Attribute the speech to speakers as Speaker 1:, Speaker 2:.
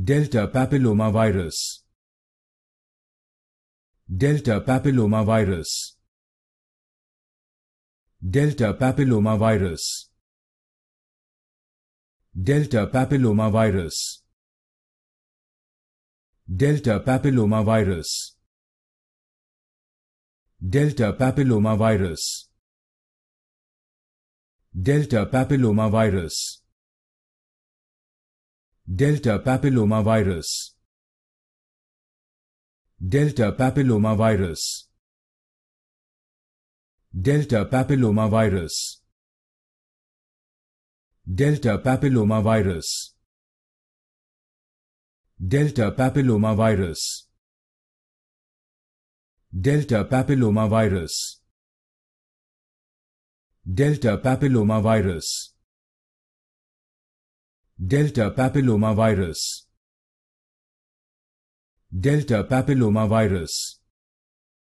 Speaker 1: Delta papilloma virus. Delta papilloma virus. Delta papilloma virus. Delta papilloma virus. Delta papilloma virus. Delta papilloma Delta Delta papillomavirus. Delta papillomavirus. Delta papillomavirus. Delta papillomavirus. Delta papillomavirus. Delta papillomavirus. Delta Delta papillomavirus Delta papillomavirus